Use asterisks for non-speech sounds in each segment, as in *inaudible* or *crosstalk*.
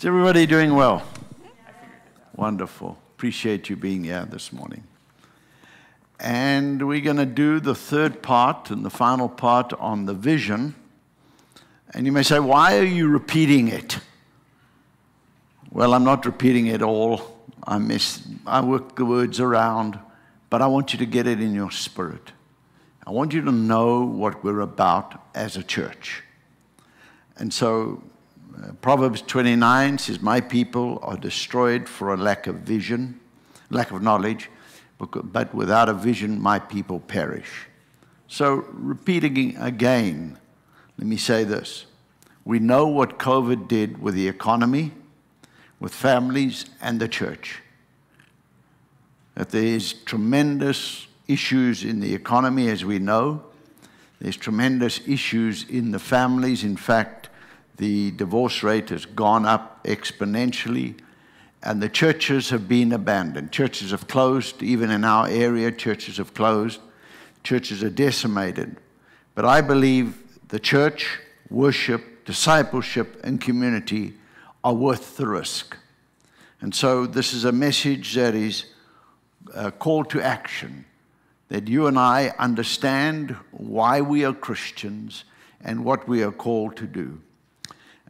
Is everybody doing well? Wonderful. Appreciate you being here this morning. And we're going to do the third part and the final part on the vision. And you may say, why are you repeating it? Well, I'm not repeating it all. I, miss, I work the words around, but I want you to get it in your spirit. I want you to know what we're about as a church. And so Proverbs 29 says, My people are destroyed for a lack of vision, lack of knowledge, but without a vision, my people perish. So, repeating again, let me say this. We know what COVID did with the economy, with families, and the church. That there is tremendous issues in the economy, as we know. There's tremendous issues in the families. In fact, the divorce rate has gone up exponentially, and the churches have been abandoned. Churches have closed, even in our area, churches have closed. Churches are decimated. But I believe the church, worship, discipleship, and community are worth the risk. And so this is a message that is a uh, call to action that you and I understand why we are Christians and what we are called to do.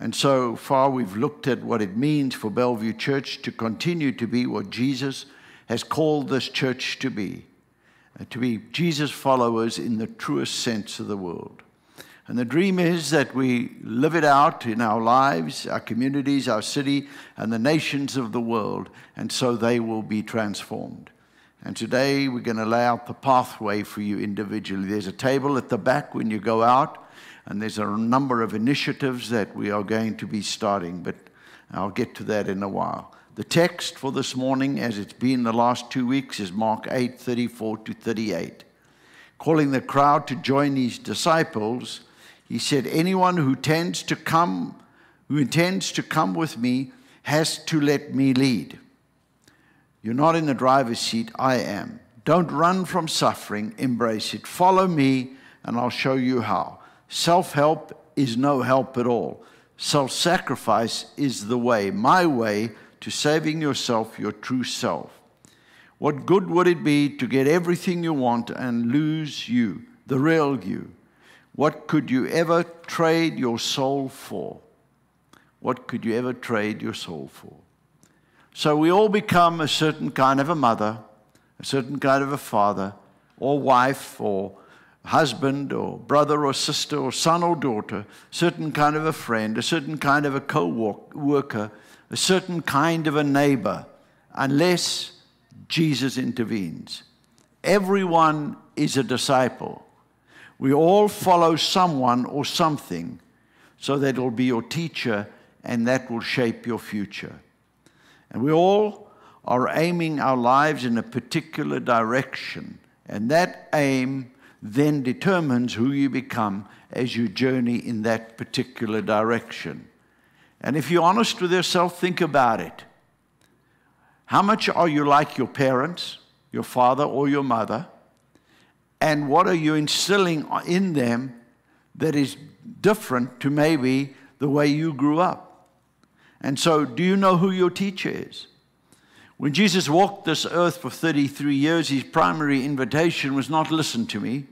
And so far, we've looked at what it means for Bellevue Church to continue to be what Jesus has called this church to be, uh, to be Jesus followers in the truest sense of the world. And the dream is that we live it out in our lives, our communities, our city, and the nations of the world, and so they will be transformed. And today we're going to lay out the pathway for you individually. There's a table at the back when you go out and there's a number of initiatives that we are going to be starting, but I'll get to that in a while. The text for this morning, as it's been the last two weeks, is Mark 8 34 to 38. Calling the crowd to join his disciples, he said, Anyone who tends to come, who intends to come with me, has to let me lead. You're not in the driver's seat, I am. Don't run from suffering, embrace it. Follow me, and I'll show you how. Self help is no help at all. Self sacrifice is the way, my way, to saving yourself, your true self. What good would it be to get everything you want and lose you, the real you? What could you ever trade your soul for? What could you ever trade your soul for? So we all become a certain kind of a mother, a certain kind of a father, or wife, or husband or brother or sister or son or daughter, certain kind of a friend, a certain kind of a co worker, a certain kind of a neighbor, unless Jesus intervenes. Everyone is a disciple. We all follow someone or something, so that will be your teacher and that will shape your future. And we all are aiming our lives in a particular direction, and that aim then determines who you become as you journey in that particular direction. And if you're honest with yourself, think about it. How much are you like your parents, your father or your mother? And what are you instilling in them that is different to maybe the way you grew up? And so, do you know who your teacher is? When Jesus walked this earth for 33 years, his primary invitation was not listen to me,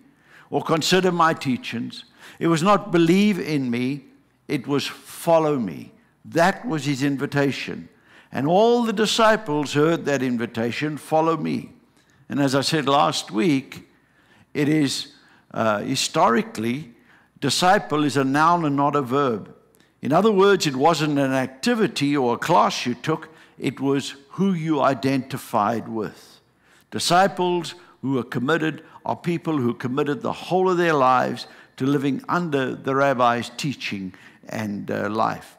or consider my teachings. It was not believe in me, it was follow me. That was his invitation. And all the disciples heard that invitation follow me. And as I said last week, it is uh, historically, disciple is a noun and not a verb. In other words, it wasn't an activity or a class you took, it was who you identified with. Disciples who are committed are people who committed the whole of their lives to living under the rabbi's teaching and uh, life.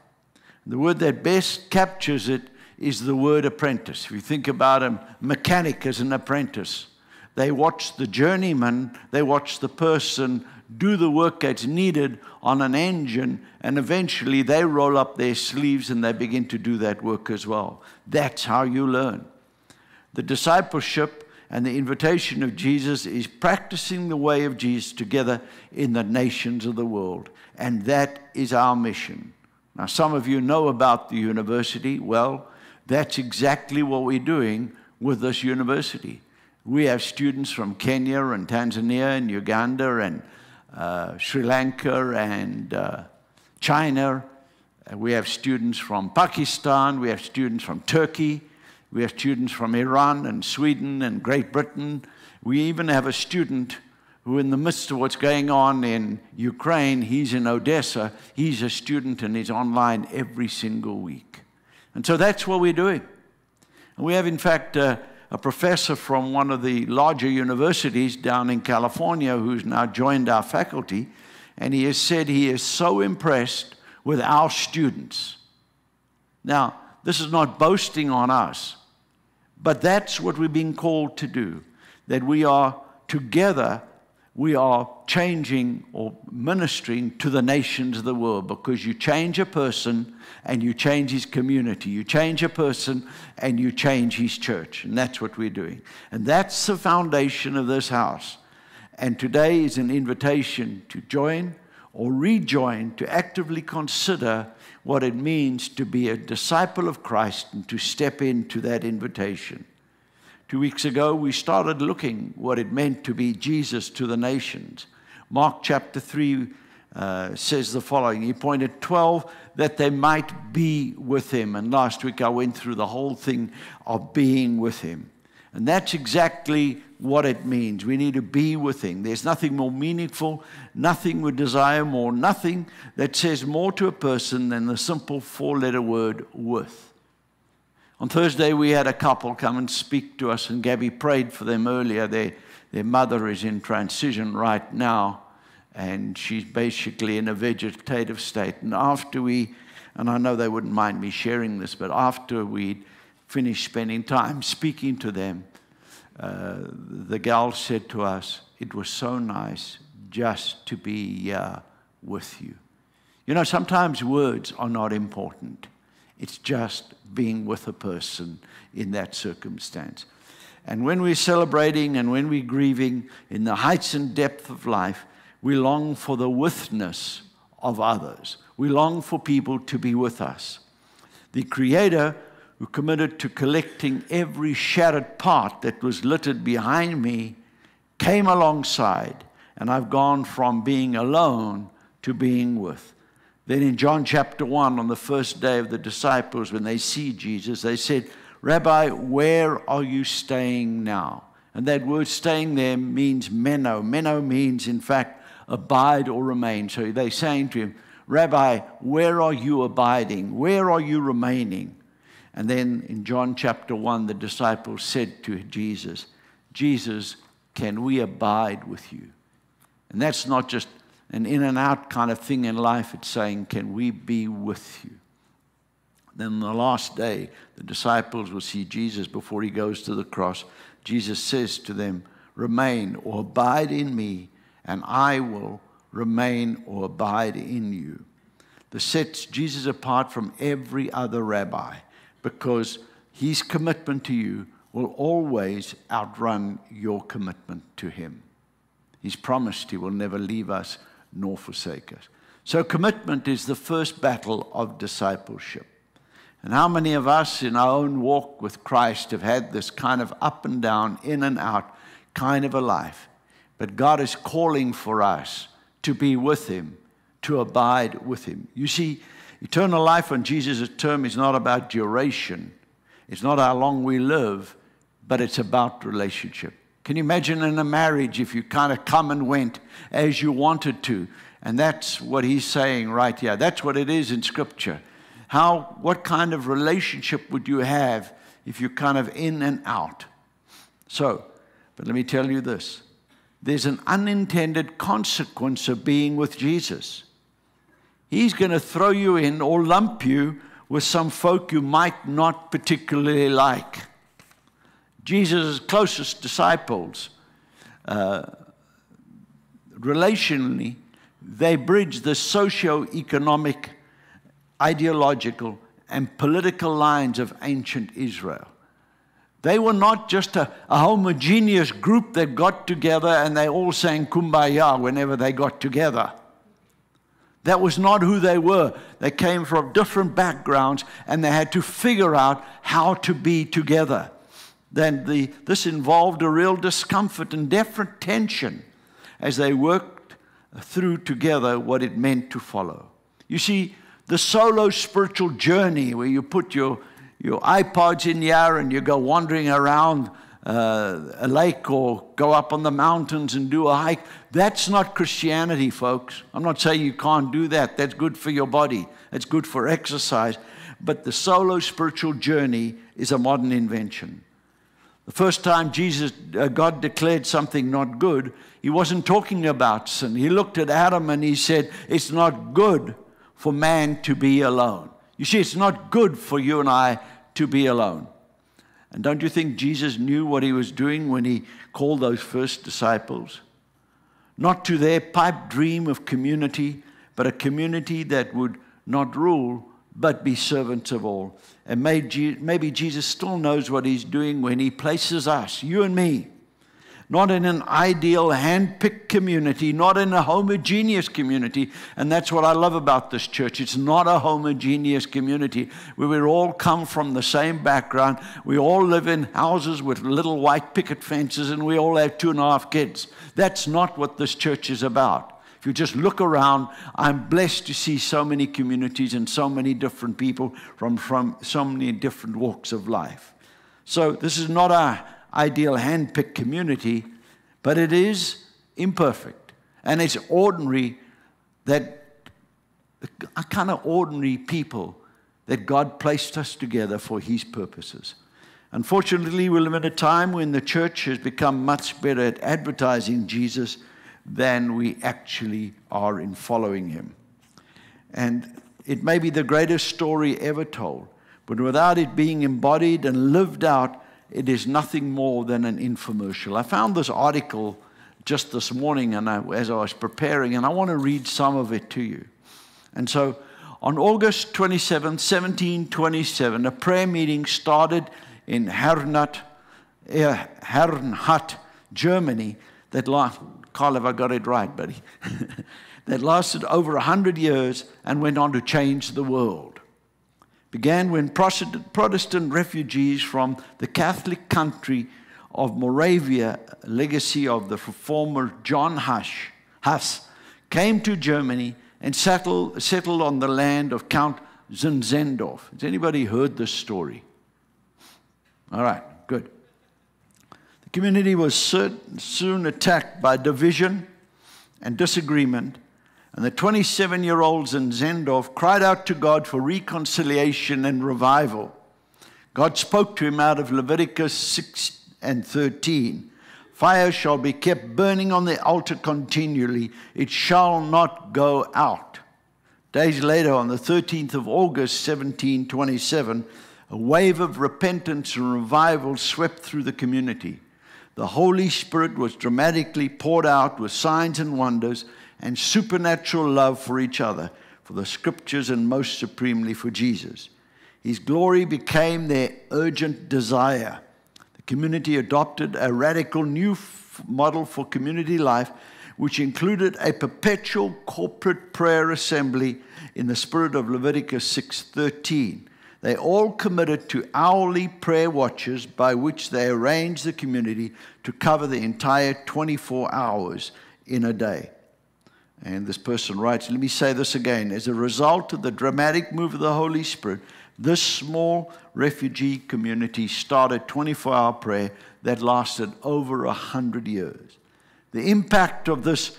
The word that best captures it is the word apprentice. If you think about a mechanic as an apprentice, they watch the journeyman, they watch the person do the work that's needed on an engine, and eventually they roll up their sleeves and they begin to do that work as well. That's how you learn. The discipleship and the invitation of Jesus is practicing the way of Jesus together in the nations of the world. And that is our mission. Now, some of you know about the university. Well, that's exactly what we're doing with this university. We have students from Kenya and Tanzania and Uganda and uh, Sri Lanka and uh, China. We have students from Pakistan. We have students from Turkey. We have students from Iran and Sweden and Great Britain. We even have a student who, in the midst of what's going on in Ukraine, he's in Odessa, he's a student and he's online every single week. And so that's what we're doing. And we have, in fact, uh, a professor from one of the larger universities down in California who's now joined our faculty, and he has said he is so impressed with our students. Now, this is not boasting on us, but that's what we're being called to do, that we are together, we are changing or ministering to the nations of the world because you change a person and you change his community. You change a person and you change his church. And that's what we're doing. And that's the foundation of this house. And today is an invitation to join or rejoin, to actively consider what it means to be a disciple of Christ and to step into that invitation. Two weeks ago, we started looking what it meant to be Jesus to the nations. Mark chapter 3 uh, says the following He pointed 12 that they might be with him. And last week I went through the whole thing of being with him. And that's exactly what it means. We need to be with Him. There's nothing more meaningful, nothing we desire more, nothing that says more to a person than the simple four letter word with. On Thursday, we had a couple come and speak to us, and Gabby prayed for them earlier. Their, their mother is in transition right now, and she's basically in a vegetative state. And after we, and I know they wouldn't mind me sharing this, but after we finished spending time speaking to them, uh, the gal said to us, It was so nice just to be uh, with you. You know, sometimes words are not important, it's just being with a person in that circumstance. And when we're celebrating and when we're grieving in the heights and depth of life, we long for the withness of others. We long for people to be with us. The Creator who committed to collecting every shattered part that was littered behind me, came alongside, and I've gone from being alone to being with. Then in John chapter 1, on the first day of the disciples, when they see Jesus, they said, Rabbi, where are you staying now? And that word staying there means meno. Meno means, in fact, abide or remain. So they're saying to him, Rabbi, where are you abiding? Where are you remaining? And then in John chapter 1, the disciples said to Jesus, Jesus, can we abide with you? And that's not just an in and out kind of thing in life, it's saying, can we be with you? Then the last day, the disciples will see Jesus before he goes to the cross. Jesus says to them, Remain or abide in me, and I will remain or abide in you. This sets Jesus apart from every other rabbi because his commitment to you will always outrun your commitment to him. He's promised he will never leave us nor forsake us. So, commitment is the first battle of discipleship. And how many of us in our own walk with Christ have had this kind of up and down, in and out kind of a life? But God is calling for us to be with Him, to abide with Him. You see, Eternal life on Jesus' term is not about duration, it's not how long we live, but it's about relationship. Can you imagine in a marriage if you kind of come and went as you wanted to? And that's what he's saying right here. That's what it is in Scripture. How, what kind of relationship would you have if you're kind of in and out? So, but let me tell you this there's an unintended consequence of being with Jesus. He's going to throw you in or lump you with some folk you might not particularly like. Jesus' closest disciples, uh, relationally, they bridge the socio-economic, ideological, and political lines of ancient Israel. They were not just a, a, homogeneous group that got together and they all sang kumbaya whenever they got together. That was not who they were. They came from different backgrounds and they had to figure out how to be together. Then the, this involved a real discomfort and different tension as they worked through together what it meant to follow. You see, the solo spiritual journey where you put your, your iPods in the air and you go wandering around uh, a lake or go up on the mountains and do a hike. That's not Christianity, folks. I'm not saying you can't do that. That's good for your body, it's good for exercise. But the solo spiritual journey is a modern invention. The first time Jesus, uh, God declared something not good, he wasn't talking about sin. He looked at Adam and he said, It's not good for man to be alone. You see, it's not good for you and I to be alone. And don't you think Jesus knew what he was doing when he called those first disciples? Not to their pipe dream of community, but a community that would not rule, but be servants of all. And maybe Jesus still knows what he's doing when he places us, you and me, not in an ideal hand picked community, not in a homogeneous community. And that's what I love about this church. It's not a homogeneous community where we all come from the same background. We all live in houses with little white picket fences and we all have two and a half kids. That's not what this church is about. If you just look around, I'm blessed to see so many communities and so many different people from, from so many different walks of life. So this is not a ideal hand-picked community, but it is imperfect. And it's ordinary that kind of ordinary people that God placed us together for His purposes. Unfortunately, we live in a time when the church has become much better at advertising Jesus than we actually are in following Him. And it may be the greatest story ever told, but without it being embodied and lived out, it is nothing more than an infomercial. I found this article just this morning and I, as I was preparing, and I want to read some of it to you. And so on August 27, 1727, a prayer meeting started in Hernhut, eh, Hernhut Germany, that last, Carl, have I got it right, buddy? *laughs* that lasted over 100 years and went on to change the world began when Protestant refugees from the Catholic country of Moravia, legacy of the reformer John Hush, Huss, came to Germany and settled, settled on the land of Count Zinzendorf. Has anybody heard this story? All right, good. The community was soon attacked by division and disagreement and the 27 year olds in Zendorf cried out to God for reconciliation and revival. God spoke to him out of Leviticus 6 and 13. Fire shall be kept burning on the altar continually, it shall not go out. Days later, on the 13th of August 1727, a wave of repentance and revival swept through the community. The Holy Spirit was dramatically poured out with signs and wonders and supernatural love for each other, for the scriptures, and most supremely for Jesus. His glory became their urgent desire. The community adopted a radical new model for community life, which included a perpetual corporate prayer assembly in the spirit of Leviticus 6:13. They all committed to hourly prayer watches by which they arranged the community to cover the entire 24 hours in a day. And this person writes, let me say this again. As a result of the dramatic move of the Holy Spirit, this small refugee community started 24 hour prayer that lasted over 100 years. The impact of this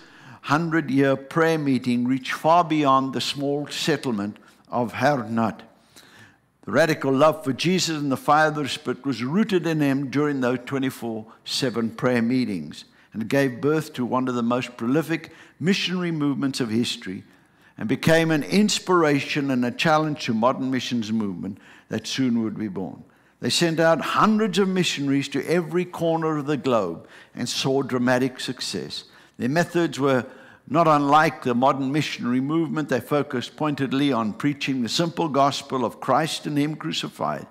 100 year prayer meeting reached far beyond the small settlement of Harnut. The radical love for Jesus and the fire of the Spirit was rooted in him during those 24 7 prayer meetings and gave birth to one of the most prolific missionary movements of history and became an inspiration and a challenge to modern missions movement that soon would be born. They sent out hundreds of missionaries to every corner of the globe and saw dramatic success. Their methods were not unlike the modern missionary movement. They focused pointedly on preaching the simple gospel of Christ and Him crucified.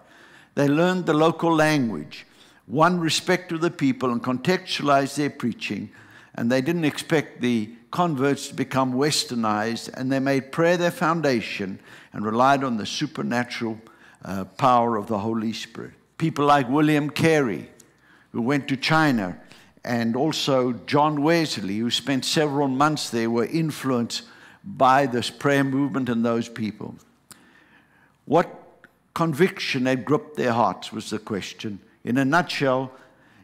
They learned the local language one respect of the people and contextualized their preaching, and they didn't expect the converts to become westernized, and they made prayer their foundation and relied on the supernatural uh, power of the Holy Spirit. People like William Carey, who went to China, and also John Wesley, who spent several months there, were influenced by this prayer movement and those people. What conviction had gripped their hearts was the question. In a nutshell,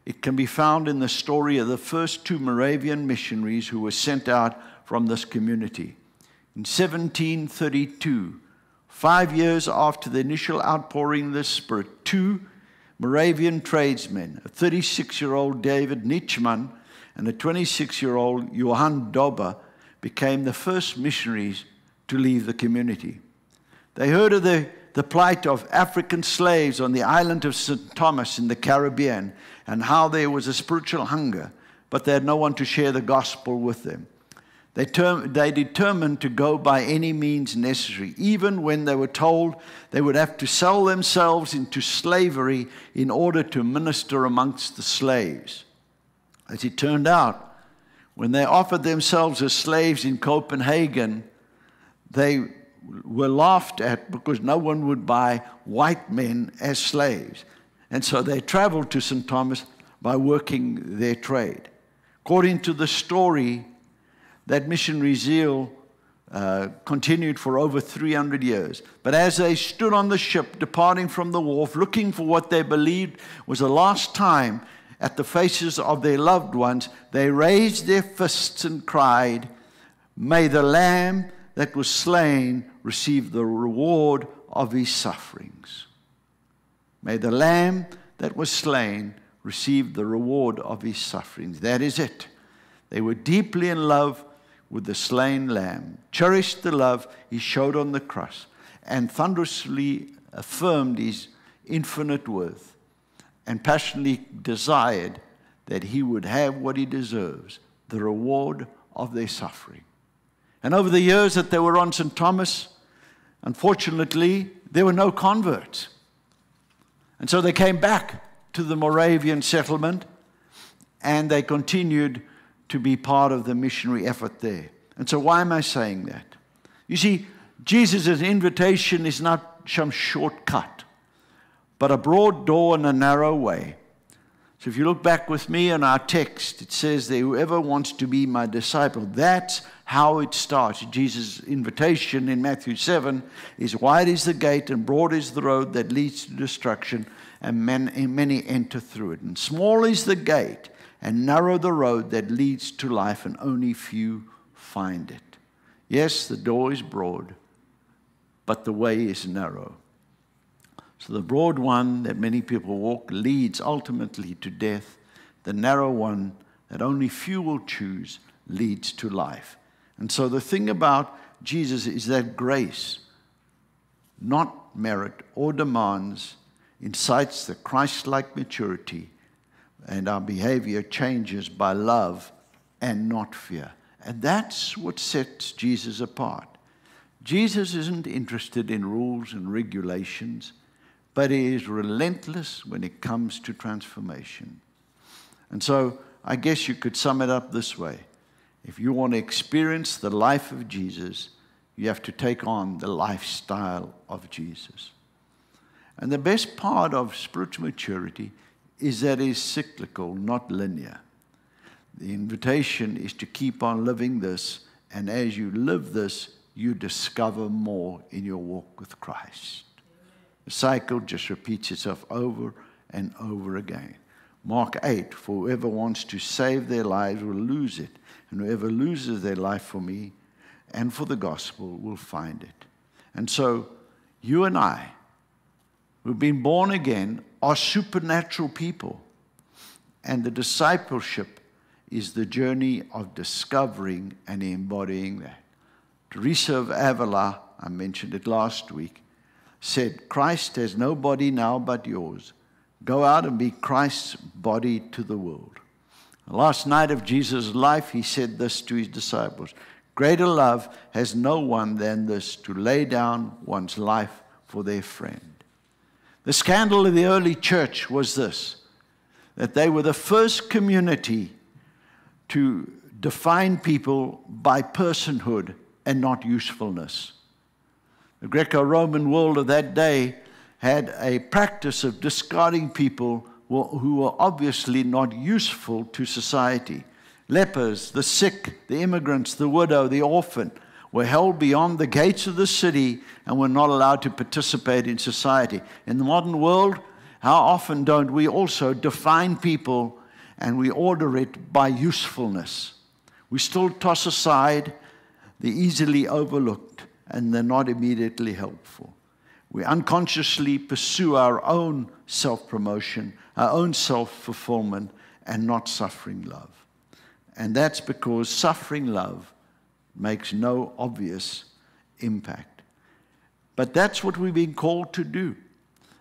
it can be found in the story of the first two Moravian missionaries who were sent out from this community. In 1732, five years after the initial outpouring of the Spirit, two Moravian tradesmen, a 36 year old David Nitschmann and a 26 year old Johann Dober, became the first missionaries to leave the community. They heard of the the plight of African slaves on the island of St. Thomas in the Caribbean and how there was a spiritual hunger, but they had no one to share the gospel with them. They, term, they determined to go by any means necessary, even when they were told they would have to sell themselves into slavery in order to minister amongst the slaves. As it turned out, when they offered themselves as slaves in Copenhagen, they were laughed at because no one would buy white men as slaves. And so they traveled to St. Thomas by working their trade. According to the story, that missionary zeal uh, continued for over 300 years. But as they stood on the ship, departing from the wharf, looking for what they believed was the last time at the faces of their loved ones, they raised their fists and cried, May the Lamb that was slain receive the reward of his sufferings. May the lamb that was slain receive the reward of his sufferings. That is it. They were deeply in love with the slain lamb, cherished the love he showed on the cross, and thunderously affirmed his infinite worth, and passionately desired that he would have what he deserves the reward of their suffering. And over the years that they were on St. Thomas, Unfortunately, there were no converts. And so they came back to the Moravian settlement and they continued to be part of the missionary effort there. And so, why am I saying that? You see, Jesus' invitation is not some shortcut, but a broad door and a narrow way so if you look back with me on our text, it says that whoever wants to be my disciple, that's how it starts. Jesus' invitation in Matthew 7 is wide is the gate and broad is the road that leads to destruction, and many enter through it. And small is the gate and narrow the road that leads to life, and only few find it. Yes, the door is broad, but the way is narrow so the broad one that many people walk leads ultimately to death. The narrow one that only few will choose leads to life. And so the thing about Jesus is that grace, not merit or demands, incites the Christ like maturity, and our behavior changes by love and not fear. And that's what sets Jesus apart. Jesus isn't interested in rules and regulations but he is relentless when it comes to transformation. And so I guess you could sum it up this way if you want to experience the life of Jesus, you have to take on the lifestyle of Jesus. And the best part of spiritual maturity is that it is cyclical, not linear. The invitation is to keep on living this, and as you live this, you discover more in your walk with Christ. The cycle just repeats itself over and over again. Mark 8 For whoever wants to save their lives will lose it, and whoever loses their life for me and for the gospel will find it. And so, you and I, who've been born again, are supernatural people. And the discipleship is the journey of discovering and embodying that. Teresa of Avila, I mentioned it last week, said, Christ has no body now but yours. Go out and be Christ's body to the world. last night of Jesus' life, he said this to his disciples Greater love has no one than this to lay down one's life for their friend. The scandal of the early church was this that they were the first community to define people by personhood and not usefulness. The Greco Roman world of that day had a practice of discarding people who were obviously not useful to society. Lepers, the sick, the immigrants, the widow, the orphan were held beyond the gates of the city and were not allowed to participate in society. In the modern world, how often don't we also define people and we order it by usefulness? We still toss aside the easily overlooked, and they're not immediately helpful. We unconsciously pursue our own self promotion, our own self fulfillment, and not suffering love. And that's because suffering love makes no obvious impact. But that's what we've been called to do.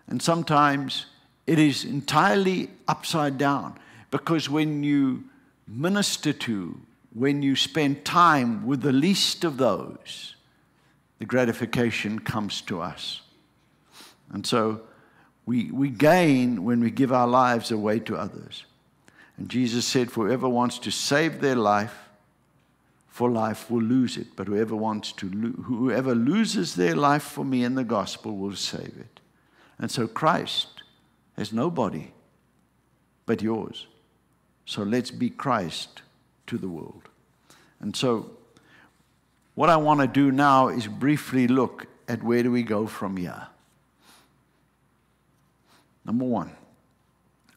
And sometimes it is entirely upside down because when you minister to, when you spend time with the least of those, the gratification comes to us. And so we, we gain when we give our lives away to others. And Jesus said, Whoever wants to save their life for life will lose it, but whoever wants to lo- whoever loses their life for me in the gospel will save it. And so Christ has nobody but yours. So let's be Christ to the world. And so what I want to do now is briefly look at where do we go from here. Number one,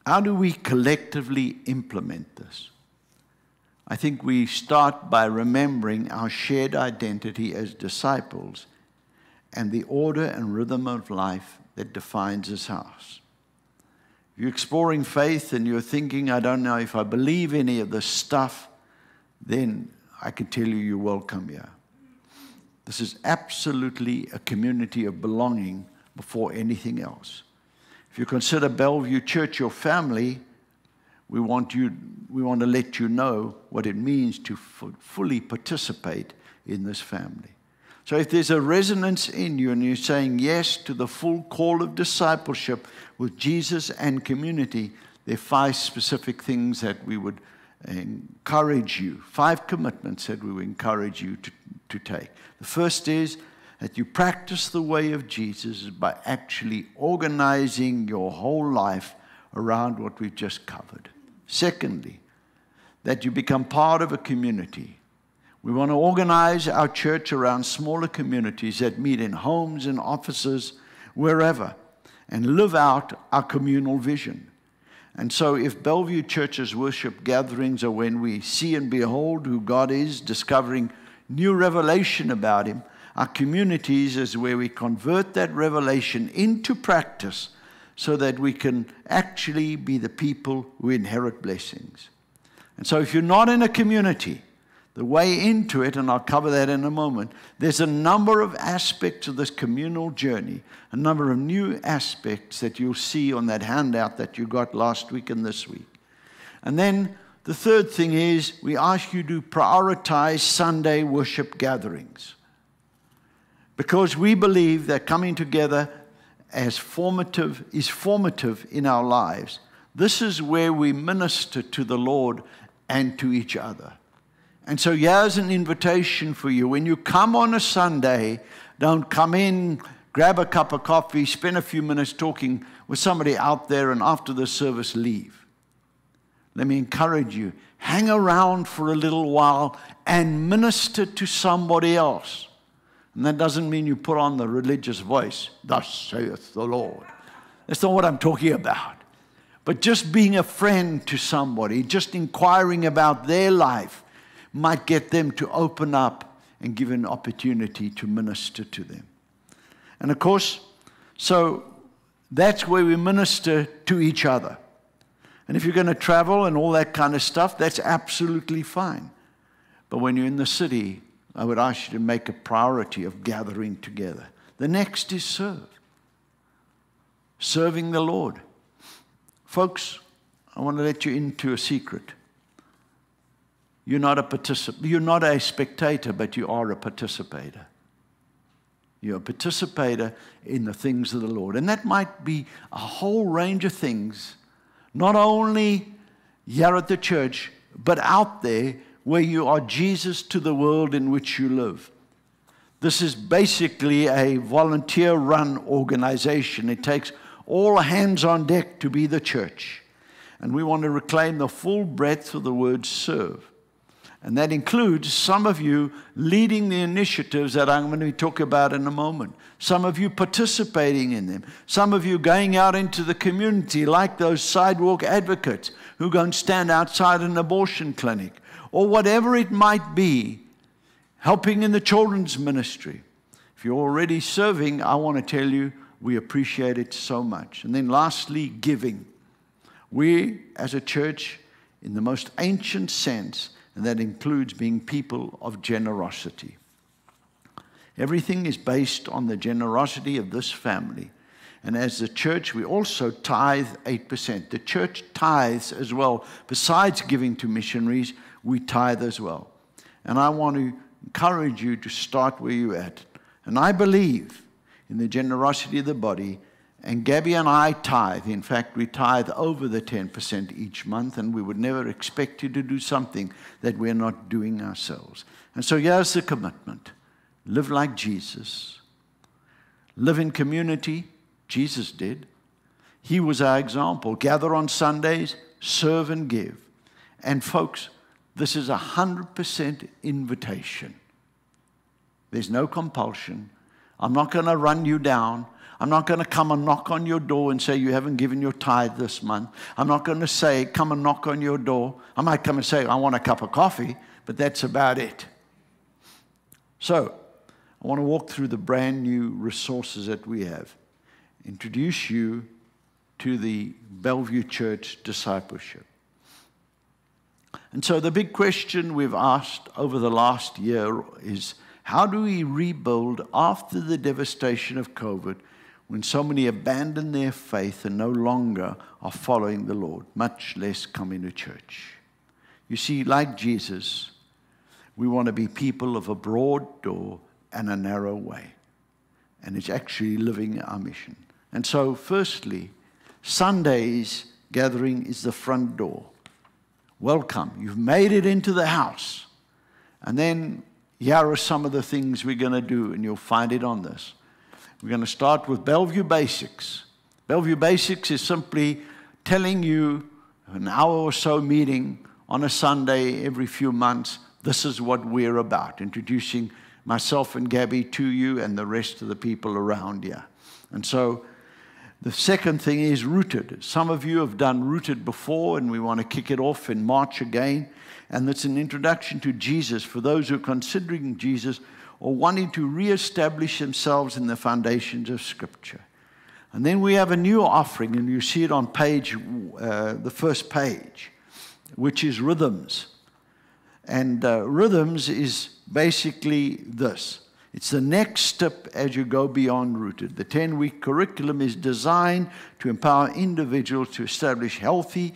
how do we collectively implement this? I think we start by remembering our shared identity as disciples and the order and rhythm of life that defines this house. If you're exploring faith and you're thinking, I don't know if I believe any of this stuff, then I can tell you you're welcome here. This is absolutely a community of belonging before anything else. If you consider Bellevue Church your family, we want, you, we want to let you know what it means to fully participate in this family. So, if there's a resonance in you and you're saying yes to the full call of discipleship with Jesus and community, there are five specific things that we would encourage you, five commitments that we would encourage you to to take. The first is that you practice the way of Jesus by actually organizing your whole life around what we've just covered. Secondly, that you become part of a community. We want to organize our church around smaller communities that meet in homes and offices, wherever, and live out our communal vision. And so, if Bellevue Church's worship gatherings are when we see and behold who God is, discovering new revelation about Him. Our communities is where we convert that revelation into practice so that we can actually be the people who inherit blessings. And so, if you're not in a community, the way into it, and I'll cover that in a moment, there's a number of aspects of this communal journey, a number of new aspects that you'll see on that handout that you got last week and this week. And then the third thing is we ask you to prioritize Sunday worship gatherings because we believe that coming together as formative is formative in our lives. This is where we minister to the Lord and to each other. And so here's an invitation for you. When you come on a Sunday, don't come in, grab a cup of coffee, spend a few minutes talking with somebody out there, and after the service leave. Let me encourage you hang around for a little while and minister to somebody else. And that doesn't mean you put on the religious voice, Thus saith the Lord. That's not what I'm talking about. But just being a friend to somebody, just inquiring about their life, might get them to open up and give an opportunity to minister to them. And of course, so that's where we minister to each other. And if you're going to travel and all that kind of stuff, that's absolutely fine. But when you're in the city, I would ask you to make a priority of gathering together. The next is serve. Serving the Lord. Folks, I want to let you into a secret. You're not a particip- you're not a spectator, but you are a participator. You're a participator in the things of the Lord. And that might be a whole range of things not only here at the church, but out there where you are Jesus to the world in which you live. This is basically a volunteer run organization. It takes all hands on deck to be the church. And we want to reclaim the full breadth of the word serve. And that includes some of you leading the initiatives that I'm going to talk about in a moment, some of you participating in them, some of you going out into the community like those sidewalk advocates who go and stand outside an abortion clinic, or whatever it might be, helping in the children's ministry. If you're already serving, I want to tell you we appreciate it so much. And then lastly, giving. We as a church, in the most ancient sense, and that includes being people of generosity. Everything is based on the generosity of this family. And as the church, we also tithe 8%. The church tithes as well. Besides giving to missionaries, we tithe as well. And I want to encourage you to start where you're at. And I believe in the generosity of the body and Gabby and I tithe. In fact, we tithe over the 10% each month, and we would never expect you to do something that we're not doing ourselves. And so here's the commitment live like Jesus, live in community. Jesus did. He was our example. Gather on Sundays, serve and give. And folks, this is a 100% invitation. There's no compulsion. I'm not going to run you down. I'm not going to come and knock on your door and say you haven't given your tithe this month. I'm not going to say, come and knock on your door. I might come and say, I want a cup of coffee, but that's about it. So, I want to walk through the brand new resources that we have, introduce you to the Bellevue Church discipleship. And so, the big question we've asked over the last year is how do we rebuild after the devastation of COVID? when so many abandon their faith and no longer are following the Lord, much less coming to church. You see, like Jesus, we want to be people of a broad door and a narrow way. And it's actually living our mission. And so, firstly, Sunday's gathering is the front door. Welcome. You've made it into the house. And then, here are some of the things we're going to do, and you'll find it on this. We're going to start with Bellevue Basics. Bellevue Basics is simply telling you an hour or so meeting on a Sunday every few months, this is what we're about, introducing myself and Gabby to you and the rest of the people around you. And so the second thing is rooted. Some of you have done rooted before, and we want to kick it off in March again. And it's an introduction to Jesus for those who are considering Jesus or wanting to re-establish themselves in the foundations of Scripture. And then we have a new offering, and you see it on page, uh, the first page, which is rhythms. And uh, rhythms is basically this. It's the next step as you go beyond rooted. The 10 week curriculum is designed to empower individuals to establish healthy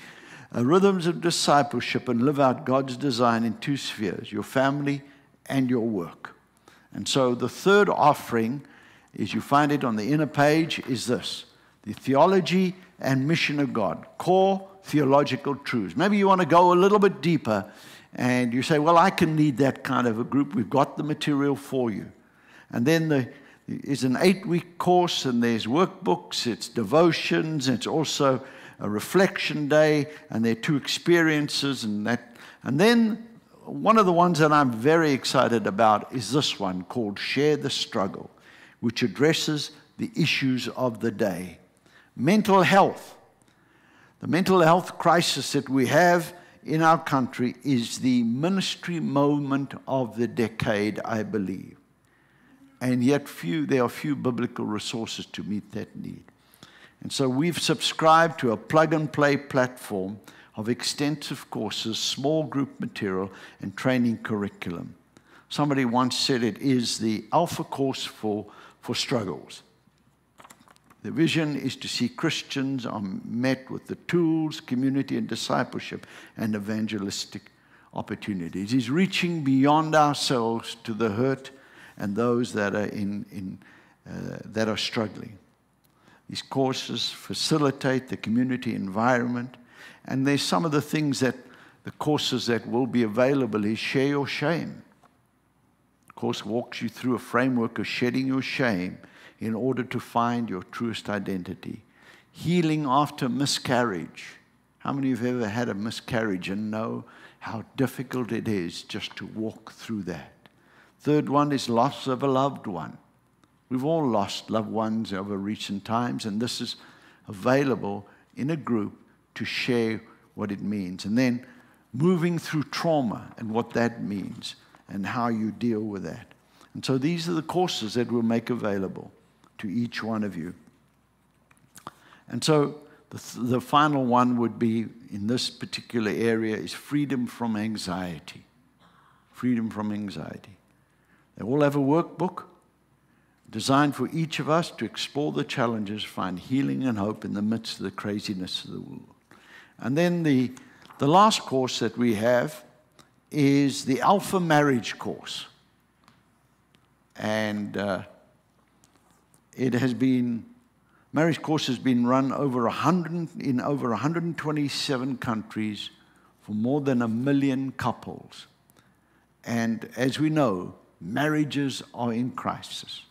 uh, rhythms of discipleship and live out God's design in two spheres your family and your work. And so the third offering, as you find it on the inner page, is this the theology and mission of God, core theological truths. Maybe you want to go a little bit deeper and you say, Well, I can lead that kind of a group. We've got the material for you. And then the, an eight week course, and there's workbooks, it's devotions, it's also a reflection day, and there are two experiences, and that. And then one of the ones that I'm very excited about is this one called Share the Struggle, which addresses the issues of the day. Mental health. The mental health crisis that we have in our country is the ministry moment of the decade, I believe. And yet few, there are few biblical resources to meet that need. And so we've subscribed to a plug and play platform of extensive courses, small group material, and training curriculum. Somebody once said it is the alpha course for, for struggles. The vision is to see Christians are met with the tools, community, and discipleship and evangelistic opportunities. He's reaching beyond ourselves to the hurt and those that are, in, in, uh, that are struggling. These courses facilitate the community environment and there's some of the things that the courses that will be available is Share Your Shame. The course walks you through a framework of shedding your shame in order to find your truest identity. Healing after miscarriage. How many of you have ever had a miscarriage and know how difficult it is just to walk through that? Third one is loss of a loved one. We've all lost loved ones over recent times, and this is available in a group to share what it means. And then moving through trauma and what that means and how you deal with that. And so these are the courses that we'll make available to each one of you. And so the, the final one would be in this particular area is freedom from anxiety. Freedom from anxiety. They all have a workbook designed for each of us to explore the challenges, find healing and hope in the midst of the craziness of the world. And then the, the last course that we have is the Alpha Marriage course. And uh, it has been, marriage course has been run over 100, in over 127 countries for more than a million couples. And as we know, marriages are in crisis.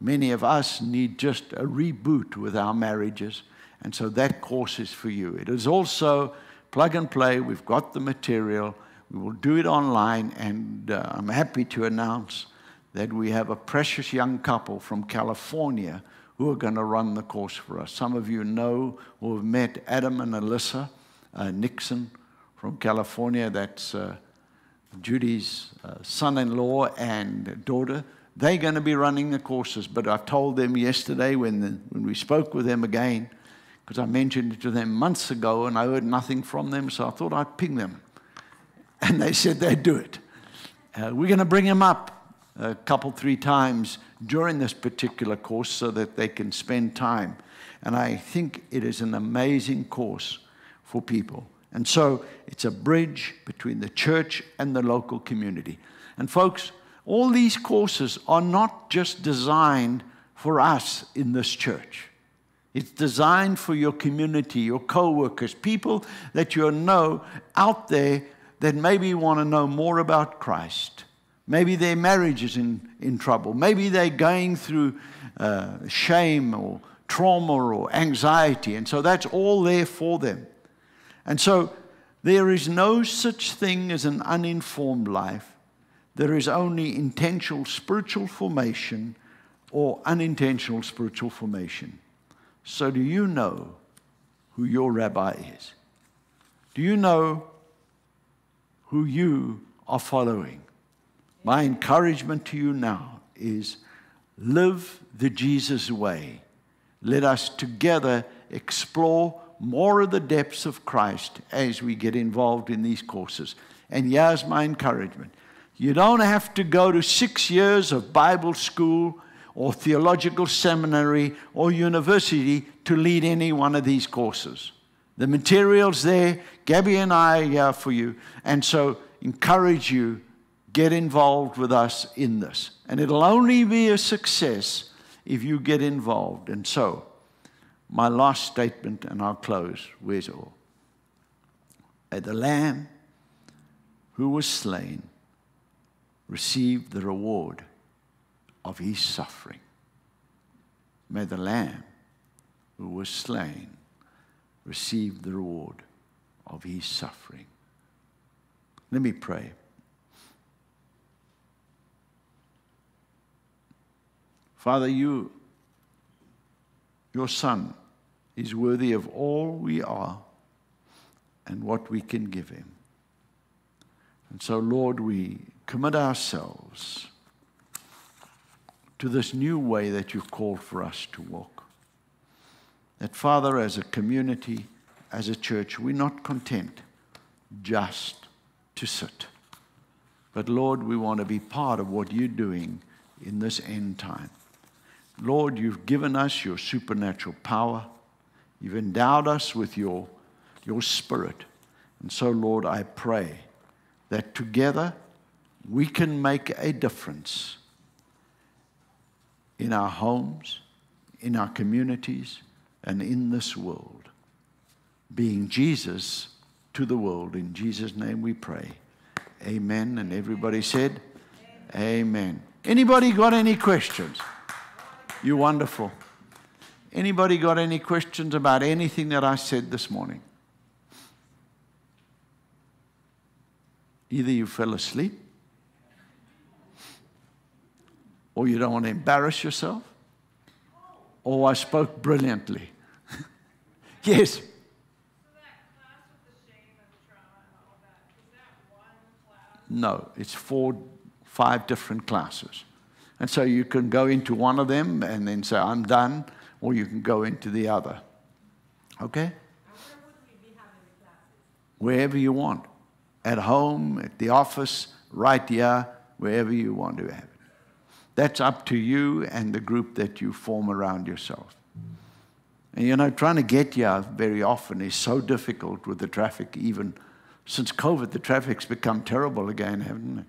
Many of us need just a reboot with our marriages and so that course is for you. It is also plug and play. We've got the material. We will do it online. And uh, I'm happy to announce that we have a precious young couple from California who are going to run the course for us. Some of you know or have met Adam and Alyssa uh, Nixon from California. That's uh, Judy's uh, son in law and daughter they're going to be running the courses. But I've told them yesterday when, the, when we spoke with them again because I mentioned it to them months ago and I heard nothing from them, so I thought I'd ping them. *laughs* And they said they'd do it. Uh, we're going to bring them up a couple, three times during this particular course so that they can spend time. And I think it is an amazing course for people. And so it's a bridge between the church and the local community. And folks, all these courses are not just designed for us in this church. It's designed for your community, your co-workers, people that you know out there that maybe want to know more about Christ. Maybe their marriage is in, in trouble. Maybe they're going through uh, shame or trauma or anxiety. And so that's all there for them. And so there is no such thing as an uninformed life. There is only intentional spiritual formation or unintentional spiritual formation. So, do you know who your rabbi is? Do you know who you are following? My encouragement to you now is live the Jesus way. Let us together explore more of the depths of Christ as we get involved in these courses. And here's my encouragement you don't have to go to six years of Bible school or theological seminary or university to lead any one of these courses. The material's there. Gabby and I are here for you. And so, encourage you, get involved with us in this. And it'll only be a success if you get involved. And so, my last statement, and I'll close. Where's all? At the Lamb who was slain received the reward of his suffering. May the Lamb who was slain receive the reward of his suffering. Let me pray. Father, you, your Son, is worthy of all we are and what we can give him. And so, Lord, we commit ourselves to this new way that you've called for us to walk. That, Father, as a community, as a church, we're not content just to sit. But, Lord, we want to be part of what you're doing in this end time. Lord, you've given us your supernatural power. You've endowed us with your, your spirit. And so, Lord, I pray that together we can make a difference in our homes, in our communities, and in this world, being Jesus to the world. In Jesus' name we pray. Amen. And everybody said, Amen. Amen. Anybody got any questions? You're wonderful. Anybody got any questions about anything that I said this morning? Either you fell asleep Or you don't want to embarrass yourself? Or I spoke brilliantly? *laughs* yes. No, it's four, five different classes. And so you can go into one of them and then say, I'm done, or you can go into the other. Okay? Wherever you want. At home, at the office, right here, wherever you want to have it. That's up to you and the group that you form around yourself. And you know, trying to get here very often is so difficult with the traffic, even since COVID, the traffic's become terrible again, haven't it?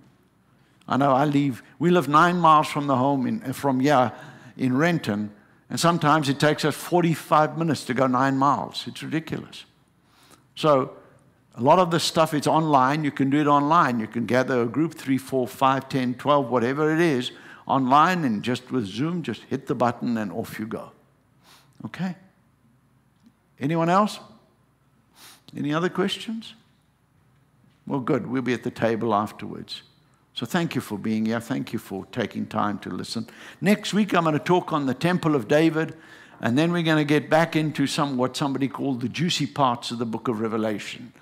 I know I leave, we live nine miles from the home, in, from here in Renton, and sometimes it takes us 45 minutes to go nine miles. It's ridiculous. So, a lot of this stuff is online. You can do it online. You can gather a group, three, four, five, ten, twelve, whatever it is, online and just with Zoom, just hit the button and off you go. Okay? Anyone else? Any other questions? Well, good. We'll be at the table afterwards. So thank you for being here. Thank you for taking time to listen. Next week, I'm going to talk on the Temple of David, and then we're going to get back into some what somebody called the juicy parts of the book of Revelation.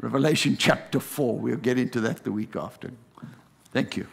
Revelation chapter 4. We'll get into that the week after. Thank you.